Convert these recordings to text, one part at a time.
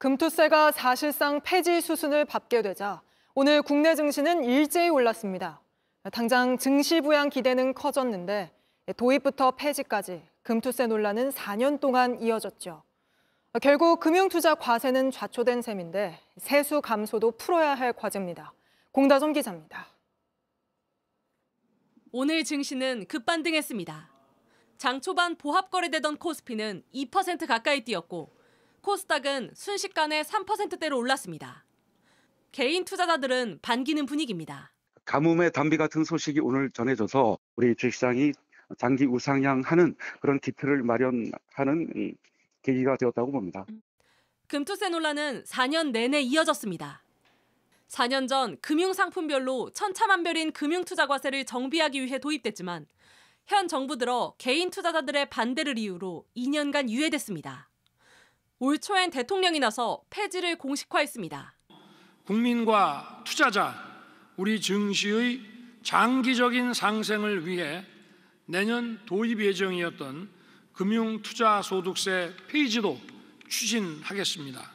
금투세가 사실상 폐지 수순을 받게 되자 오늘 국내 증시는 일제히 올랐습니다. 당장 증시 부양 기대는 커졌는데 도입부터 폐지까지 금투세 논란은 4년 동안 이어졌죠. 결국 금융투자 과세는 좌초된 셈인데 세수 감소도 풀어야 할 과제입니다. 공다솜 기자입니다. 오늘 증시는 급반등했습니다. 장 초반 보합 거래되던 코스피는 2% 가까이 뛰었고 코스닥은 순식간에 3%대로 올랐습니다. 개인 투자자들은 반기는 분위기입니다. 가뭄의 담비 같은 소식이 오늘 전해져서 우리 주시장이 식 장기 우상향하는 그런 기틀을 마련하는 계기가 되었다고 봅니다. 금투세 논란은 4년 내내 이어졌습니다. 4년 전 금융상품별로 천차만별인 금융투자과세를 정비하기 위해 도입됐지만 현 정부 들어 개인 투자자들의 반대를 이유로 2년간 유예됐습니다. 올 초엔 대통령이 나서 폐지를 공식화했습니다. 국민과 투자자, 우리 증시의 장기적인 상생을 위해 내년 도입 예정이었던 금융투자소득세 페지도 추진하겠습니다.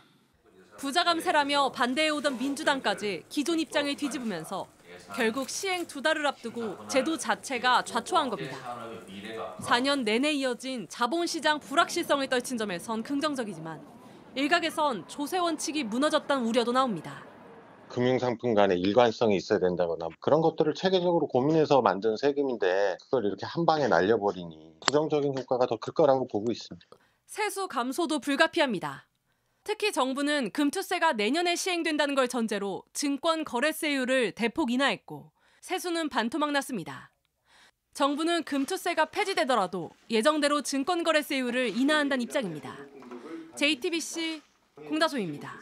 부자감세라며 반대해오던 민주당까지 기존 입장을 뒤집으면서 결국 시행 두 달을 앞두고 제도 자체가 좌초한 겁니다. 4년 내내 이어진 자본시장 불확실성을 떨친 점에선 긍정적이지만 일각에선 조세 원칙이 무너졌다는 우려도 나옵니다. 금융상품 간의 일관성이 있어야 된다거나 뭐 그런 것들을 체계적으로 고민해서 만든 세금인데 그걸 이렇게 한 방에 날려버리니 부정적인 효과가 더 클 거라고 보고 있습니다. 세수 감소도 불가피합니다. 특히 정부는 금투세가 내년에 시행된다는 걸 전제로 증권 거래세율을 대폭 인하했고 세수는 반토막 났습니다. 정부는 금투세가 폐지되더라도 예정대로 증권 거래세율을 인하한다는 입장입니다. JTBC 공다소입니다.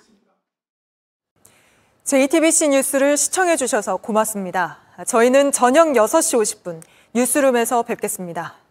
JTBC 뉴스를 시청해 주셔서 고맙습니다. 저희는 저녁 6시 50분 뉴스룸에서 뵙겠습니다.